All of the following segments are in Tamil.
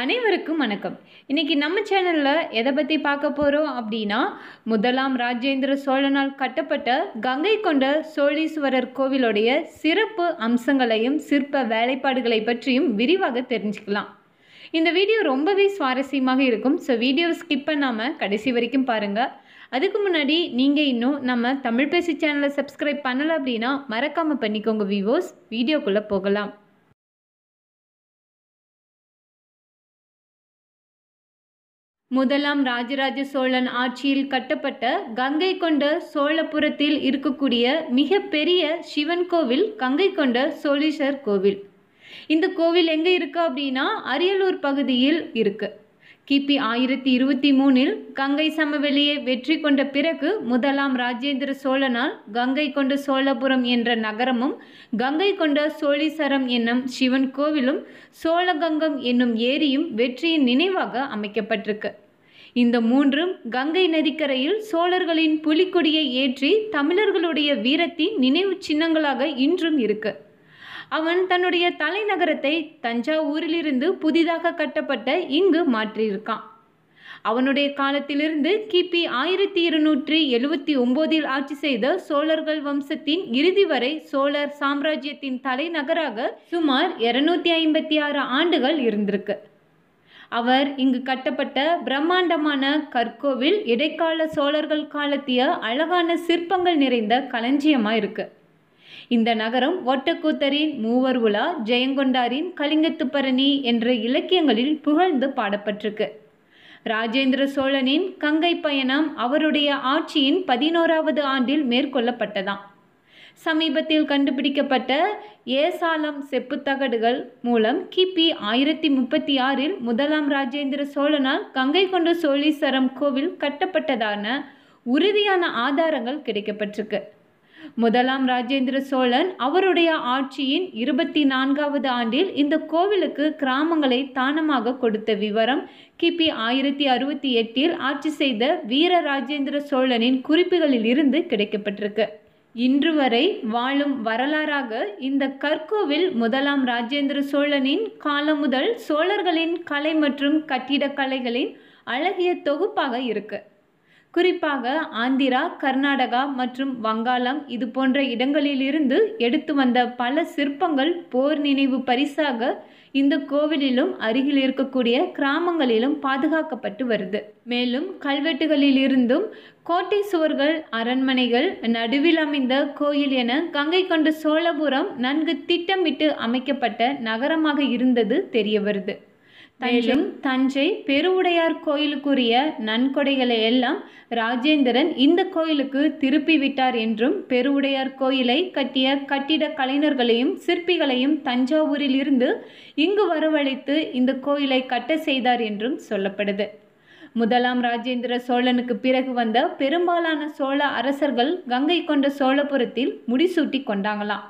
அனைவருக்கும் வணக்கம் இன்றைக்கி நம்ம சேனலில் எதை பற்றி பார்க்க போகிறோம் அப்படின்னா முதலாம் ராஜேந்திர சோழனால் கட்டப்பட்ட கங்கை கொண்ட சோழீஸ்வரர் கோவிலுடைய சிறப்பு அம்சங்களையும் சிற்ப வேலைப்பாடுகளை பற்றியும் விரிவாக தெரிஞ்சுக்கலாம் இந்த வீடியோ ரொம்பவே சுவாரஸ்யமாக இருக்கும் ஸோ வீடியோவை ஸ்கிப் பண்ணாமல் கடைசி வரைக்கும் பாருங்கள் அதுக்கு முன்னாடி நீங்கள் இன்னும் நம்ம தமிழ் பேசி சேனலை சப்ஸ்கிரைப் பண்ணலை அப்படின்னா மறக்காமல் பண்ணிக்கோங்க வீவோஸ் வீடியோக்குள்ளே போகலாம் முதலாம் ராஜராஜ சோழன் ஆட்சியில் கட்டப்பட்ட கங்கை கொண்ட சோழபுரத்தில் இருக்கக்கூடிய மிக பெரிய சிவன் கோவில் கங்கை கொண்ட சோழீஸ்வர் கோவில் இந்த கோவில் எங்கே இருக்கு அப்படின்னா அரியலூர் பகுதியில் இருக்கு கிபி ஆயிரத்தி இருபத்தி மூணில் கங்கை சமவெளியை வெற்றி கொண்ட பிறகு முதலாம் ராஜேந்திர சோழனால் கங்கை கொண்ட சோழபுரம் என்ற நகரமும் கங்கை கொண்ட சோழீஸ்வரம் என்னும் சிவன் கோவிலும் சோழகங்கம் என்னும் ஏரியும் வெற்றியின் நினைவாக அமைக்கப்பட்டிருக்கு இந்த மூன்றும் கங்கை நதிக்கரையில் சோழர்களின் புலிக்கொடியை ஏற்றி தமிழர்களுடைய வீரத்தின் நினைவு சின்னங்களாக இன்றும் இருக்கு அவன் தன்னுடைய தலைநகரத்தை தஞ்சாவூரிலிருந்து புதிதாக கட்டப்பட்ட இங்கு மாற்றியிருக்கான் அவனுடைய காலத்திலிருந்து கிபி ஆயிரத்தி இருநூற்றி எழுவத்தி ஒம்போதில் ஆட்சி செய்த சோழர்கள் வம்சத்தின் இறுதி வரை சோழர் சாம்ராஜ்யத்தின் தலைநகராக சுமார் இருநூத்தி ஐம்பத்தி ஆறு ஆண்டுகள் இருந்திருக்கு அவர் இங்கு கட்டப்பட்ட பிரம்மாண்டமான கற்கோவில் இடைக்கால சோழர்கள் காலத்திய அழகான சிற்பங்கள் நிறைந்த களஞ்சியமாக இருக்குது இந்த நகரம் ஒட்டக்கூத்தரின் மூவர் உலா ஜெயங்கொண்டாரின் கலிங்கத்துப்பரணி என்ற இலக்கியங்களில் புகழ்ந்து பாடப்பட்டிருக்கு ராஜேந்திர சோழனின் கங்கை பயணம் அவருடைய ஆட்சியின் பதினோராவது ஆண்டில் மேற்கொள்ளப்பட்டதாம் சமீபத்தில் கண்டுபிடிக்கப்பட்ட ஏசாலம் செப்புத்தகடுகள் மூலம் கிபி ஆயிரத்தி முப்பத்தி ஆறில் முதலாம் ராஜேந்திர சோழனால் கங்கை கொண்ட சோழீஸ்வரம் கோவில் கட்டப்பட்டதான உறுதியான ஆதாரங்கள் கிடைக்கப்பட்டிருக்கு முதலாம் ராஜேந்திர சோழன் அவருடைய ஆட்சியின் இருபத்தி நான்காவது ஆண்டில் இந்த கோவிலுக்கு கிராமங்களை தானமாக கொடுத்த விவரம் கிபி ஆயிரத்தி அறுபத்தி எட்டில் ஆட்சி செய்த வீர ராஜேந்திர சோழனின் குறிப்புகளில் இருந்து கிடைக்கப்பட்டிருக்கு இன்று வரை வாழும் வரலாறாக இந்த கற்கோவில் முதலாம் ராஜேந்திர சோழனின் காலம் முதல் சோழர்களின் கலை மற்றும் கட்டிடக்கலைகளின் அழகிய தொகுப்பாக இருக்குது குறிப்பாக ஆந்திரா கர்நாடகா மற்றும் வங்காளம் இது போன்ற இடங்களிலிருந்து எடுத்து வந்த பல சிற்பங்கள் போர் நினைவு பரிசாக இந்த கோவிலிலும் அருகில் இருக்கக்கூடிய கிராமங்களிலும் பாதுகாக்கப்பட்டு வருது மேலும் கல்வெட்டுகளிலிருந்தும் கோட்டை சுவர்கள் அரண்மனைகள் நடுவில் அமைந்த கோயில் என கங்கை கொண்ட சோழபுரம் நன்கு திட்டமிட்டு அமைக்கப்பட்ட நகரமாக இருந்தது தெரிய வருது மேலும் தஞ்சை பெருவுடையார் கோயிலுக்குரிய நன்கொடைகளை எல்லாம் ராஜேந்திரன் இந்த கோயிலுக்கு திருப்பி விட்டார் என்றும் பெருவுடையார் கோயிலை கட்டிய கட்டிட கலைஞர்களையும் சிற்பிகளையும் தஞ்சாவூரில் இருந்து இங்கு வரவழைத்து இந்த கோயிலை கட்ட செய்தார் என்றும் சொல்லப்படுது முதலாம் ராஜேந்திர சோழனுக்கு பிறகு வந்த பெரும்பாலான சோழ அரசர்கள் கங்கை கொண்ட சோழபுரத்தில் முடிசூட்டி கொண்டாங்களாம்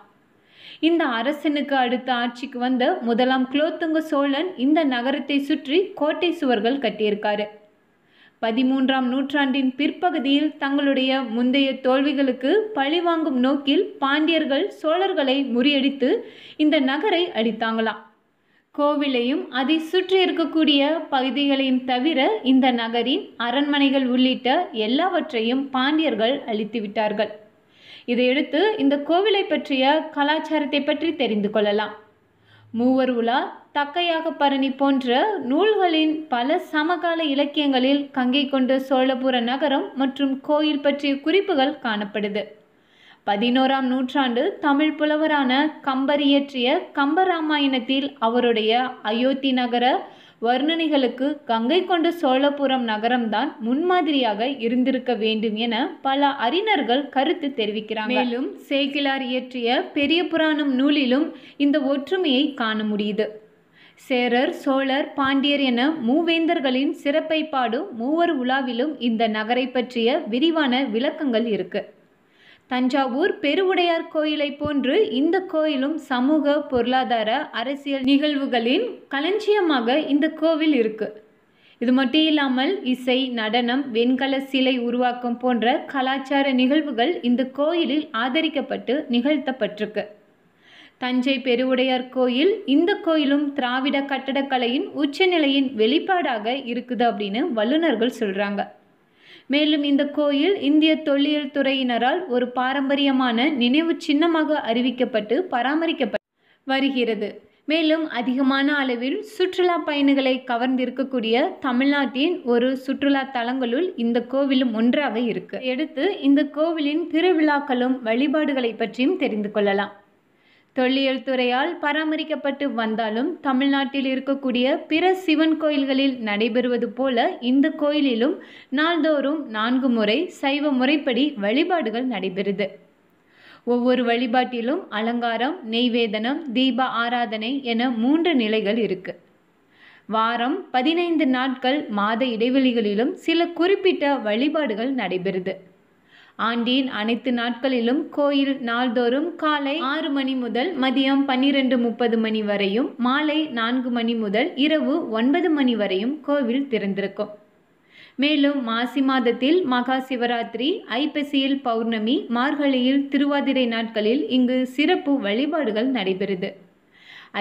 இந்த அரசனுக்கு அடுத்த ஆட்சிக்கு வந்த முதலாம் குலோத்துங்க சோழன் இந்த நகரத்தை சுற்றி கோட்டை சுவர்கள் கட்டியிருக்காரு பதிமூன்றாம் நூற்றாண்டின் பிற்பகுதியில் தங்களுடைய முந்தைய தோல்விகளுக்கு பழிவாங்கும் நோக்கில் பாண்டியர்கள் சோழர்களை முறியடித்து இந்த நகரை அடித்தாங்களாம் கோவிலையும் அதை சுற்றி இருக்கக்கூடிய பகுதிகளையும் தவிர இந்த நகரின் அரண்மனைகள் உள்ளிட்ட எல்லாவற்றையும் பாண்டியர்கள் அழித்து விட்டார்கள் இதையடுத்து இந்த கோவிலை பற்றிய கலாச்சாரத்தை பற்றி தெரிந்து கொள்ளலாம் மூவர் உலா தக்கையாக பரணி போன்ற நூல்களின் பல சமகால இலக்கியங்களில் கங்கை கொண்ட சோழபுர நகரம் மற்றும் கோயில் பற்றிய குறிப்புகள் காணப்படுது பதினோராம் நூற்றாண்டு தமிழ் புலவரான கம்பர் இயற்றிய கம்பராமாயணத்தில் அவருடைய அயோத்தி நகர வர்ணனைகளுக்கு கங்கை கொண்ட சோழபுரம் நகரம்தான் முன்மாதிரியாக இருந்திருக்க வேண்டும் என பல அறிஞர்கள் கருத்து தெரிவிக்கிறாங்க மேலும் சேக்கிலார் இயற்றிய பெரிய புராணம் நூலிலும் இந்த ஒற்றுமையை காண முடியுது சேரர் சோழர் பாண்டியர் என மூவேந்தர்களின் சிறப்பை பாடும் மூவர் உலாவிலும் இந்த நகரை பற்றிய விரிவான விளக்கங்கள் இருக்குது தஞ்சாவூர் பெருவுடையார் கோயிலை போன்று இந்த கோயிலும் சமூக பொருளாதார அரசியல் நிகழ்வுகளின் களஞ்சியமாக இந்த கோவில் இருக்கு இது மட்டும் இல்லாமல் இசை நடனம் வெண்கல சிலை உருவாக்கம் போன்ற கலாச்சார நிகழ்வுகள் இந்த கோயிலில் ஆதரிக்கப்பட்டு நிகழ்த்தப்பட்டிருக்கு தஞ்சை பெருவுடையார் கோயில் இந்த கோயிலும் திராவிட கட்டடக்கலையின் உச்சநிலையின் வெளிப்பாடாக இருக்குது அப்படின்னு வல்லுநர்கள் சொல்கிறாங்க மேலும் இந்த கோயில் இந்திய தொல்லியல் துறையினரால் ஒரு பாரம்பரியமான நினைவு சின்னமாக அறிவிக்கப்பட்டு பராமரிக்கப்பட்டு வருகிறது மேலும் அதிகமான அளவில் சுற்றுலா பயணிகளை கவர்ந்திருக்கக்கூடிய தமிழ்நாட்டின் ஒரு சுற்றுலா தலங்களுள் இந்த கோவிலும் ஒன்றாக இருக்கு எடுத்து இந்த கோவிலின் திருவிழாக்களும் வழிபாடுகளை பற்றியும் தெரிந்து கொள்ளலாம் தொல்லியல் துறையால் பராமரிக்கப்பட்டு வந்தாலும் தமிழ்நாட்டில் இருக்கக்கூடிய பிற சிவன் கோயில்களில் நடைபெறுவது போல இந்த கோயிலிலும் நாள்தோறும் நான்கு முறை சைவ முறைப்படி வழிபாடுகள் நடைபெறுது ஒவ்வொரு வழிபாட்டிலும் அலங்காரம் நெய்வேதனம் தீப ஆராதனை என மூன்று நிலைகள் இருக்கு வாரம் பதினைந்து நாட்கள் மாத இடைவெளிகளிலும் சில குறிப்பிட்ட வழிபாடுகள் நடைபெறுது ஆண்டின் அனைத்து நாட்களிலும் கோயில் நாள்தோறும் காலை ஆறு மணி முதல் மதியம் பன்னிரண்டு முப்பது மணி வரையும் மாலை நான்கு மணி முதல் இரவு ஒன்பது மணி வரையும் கோவில் திறந்திருக்கும் மேலும் மாசி மாதத்தில் மகா சிவராத்திரி ஐப்பசியில் பௌர்ணமி மார்கழியில் திருவாதிரை நாட்களில் இங்கு சிறப்பு வழிபாடுகள் நடைபெறுது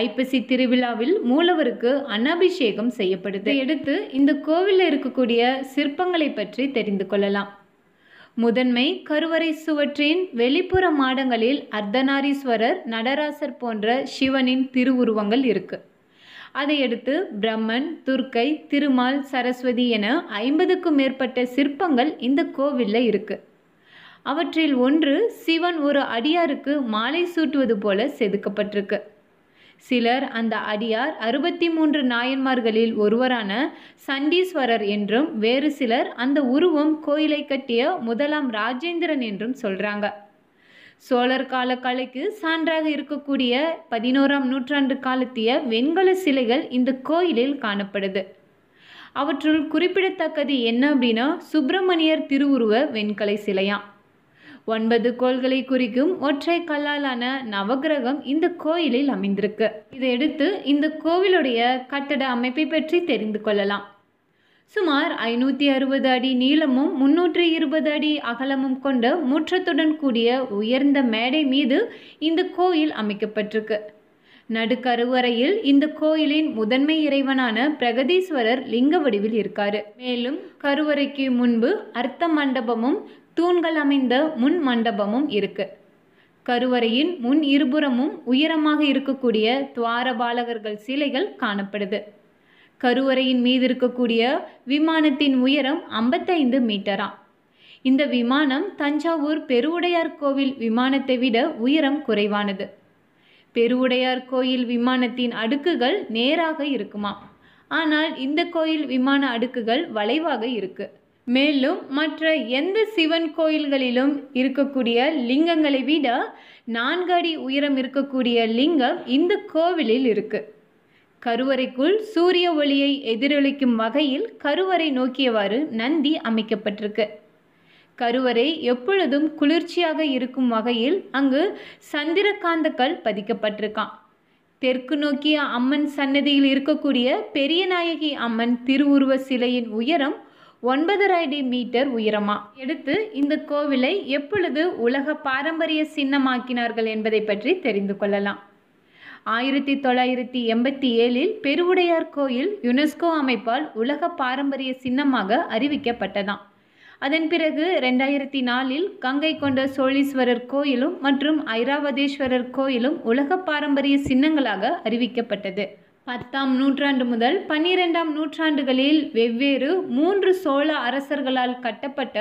ஐப்பசி திருவிழாவில் மூலவருக்கு அன்னாபிஷேகம் செய்யப்படுது எடுத்து இந்த கோவிலில் இருக்கக்கூடிய சிற்பங்களை பற்றி தெரிந்து கொள்ளலாம் முதன்மை கருவறை சுவற்றின் வெளிப்புற மாடங்களில் அர்த்தநாரீஸ்வரர் நடராசர் போன்ற சிவனின் திருவுருவங்கள் இருக்கு அதையடுத்து பிரம்மன் துர்க்கை திருமால் சரஸ்வதி என ஐம்பதுக்கும் மேற்பட்ட சிற்பங்கள் இந்த கோவிலில் இருக்கு அவற்றில் ஒன்று சிவன் ஒரு அடியாருக்கு மாலை சூட்டுவது போல செதுக்கப்பட்டிருக்கு சிலர் அந்த அடியார் அறுபத்தி மூன்று நாயன்மார்களில் ஒருவரான சண்டீஸ்வரர் என்றும் வேறு சிலர் அந்த உருவம் கோயிலை கட்டிய முதலாம் ராஜேந்திரன் என்றும் சொல்கிறாங்க சோழர் கால கலைக்கு சான்றாக இருக்கக்கூடிய பதினோராம் நூற்றாண்டு காலத்திய வெண்கல சிலைகள் இந்த கோயிலில் காணப்படுது அவற்றுள் குறிப்பிடத்தக்கது என்ன அப்படின்னா சுப்பிரமணியர் திருவுருவ வெண்கலை சிலையாம் ஒன்பது கோள்களை குறிக்கும் ஒற்றை கல்லாலான நவகிரகம் இந்த கோயிலில் அமைந்திருக்கு இதையடுத்து இந்த கோவிலுடைய கட்டட அமைப்பை பற்றி தெரிந்து கொள்ளலாம் சுமார் ஐநூற்றி அறுபது அடி நீளமும் முன்னூற்றி இருபது அடி அகலமும் கொண்ட முற்றத்துடன் கூடிய உயர்ந்த மேடை மீது இந்த கோயில் அமைக்கப்பட்டிருக்கு நடுக்கருவறையில் இந்த கோயிலின் முதன்மை இறைவனான பிரகதீஸ்வரர் லிங்க வடிவில் இருக்காரு மேலும் கருவறைக்கு முன்பு அர்த்த மண்டபமும் தூண்கள் அமைந்த முன் மண்டபமும் இருக்கு கருவறையின் முன் இருபுறமும் உயரமாக இருக்கக்கூடிய துவாரபாலகர்கள் சிலைகள் காணப்படுது கருவறையின் மீது இருக்கக்கூடிய விமானத்தின் உயரம் ஐம்பத்தைந்து மீட்டரா இந்த விமானம் தஞ்சாவூர் பெருவுடையார் கோவில் விமானத்தை விட உயரம் குறைவானது பெருவுடையார் கோயில் விமானத்தின் அடுக்குகள் நேராக இருக்குமா ஆனால் இந்த கோயில் விமான அடுக்குகள் வளைவாக இருக்கு மேலும் மற்ற எந்த சிவன் கோயில்களிலும் இருக்கக்கூடிய லிங்கங்களை விட நான்கு அடி உயரம் இருக்கக்கூடிய லிங்கம் இந்த கோவிலில் இருக்கு கருவறைக்குள் சூரிய ஒளியை எதிரொலிக்கும் வகையில் கருவறை நோக்கியவாறு நந்தி அமைக்கப்பட்டிருக்கு கருவறை எப்பொழுதும் குளிர்ச்சியாக இருக்கும் வகையில் அங்கு சந்திரகாந்தக்கள் பதிக்கப்பட்டிருக்கான் தெற்கு நோக்கிய அம்மன் சன்னதியில் இருக்கக்கூடிய பெரியநாயகி அம்மன் திருவுருவ சிலையின் உயரம் ஒன்பதரை அடி மீட்டர் உயரமா எடுத்து இந்த கோவிலை எப்பொழுது உலக பாரம்பரிய சின்னமாக்கினார்கள் என்பதை பற்றி தெரிந்து கொள்ளலாம் ஆயிரத்தி தொள்ளாயிரத்தி எண்பத்தி ஏழில் பெருவுடையார் கோயில் யுனெஸ்கோ அமைப்பால் உலக பாரம்பரிய சின்னமாக அறிவிக்கப்பட்டதாம் அதன் பிறகு ரெண்டாயிரத்தி நாலில் கங்கை கொண்ட சோழீஸ்வரர் கோயிலும் மற்றும் ஐராவதேஸ்வரர் கோயிலும் உலக பாரம்பரிய சின்னங்களாக அறிவிக்கப்பட்டது பத்தாம் நூற்றாண்டு முதல் பன்னிரெண்டாம் நூற்றாண்டுகளில் வெவ்வேறு மூன்று சோழ அரசர்களால் கட்டப்பட்ட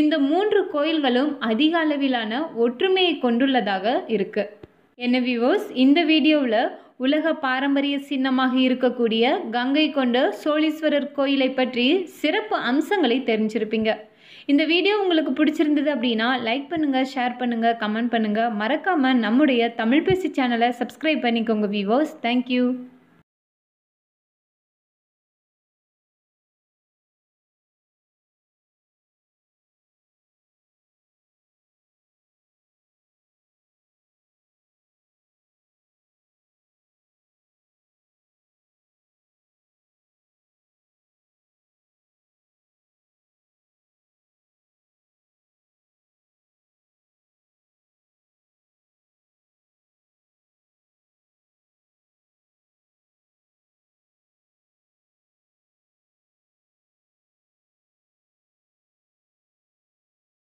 இந்த மூன்று கோயில்களும் அதிக அளவிலான ஒற்றுமையை கொண்டுள்ளதாக இருக்கு என்ன விவோஸ் இந்த வீடியோவில் உலக பாரம்பரிய சின்னமாக இருக்கக்கூடிய கங்கை கொண்ட சோழீஸ்வரர் கோயிலை பற்றி சிறப்பு அம்சங்களை தெரிஞ்சிருப்பீங்க இந்த வீடியோ உங்களுக்கு பிடிச்சிருந்தது அப்படின்னா லைக் பண்ணுங்கள் ஷேர் பண்ணுங்கள் கமெண்ட் பண்ணுங்கள் மறக்காமல் நம்முடைய தமிழ் பேசி சேனலை சப்ஸ்கிரைப் பண்ணிக்கோங்க விவோஸ் தேங்க்யூ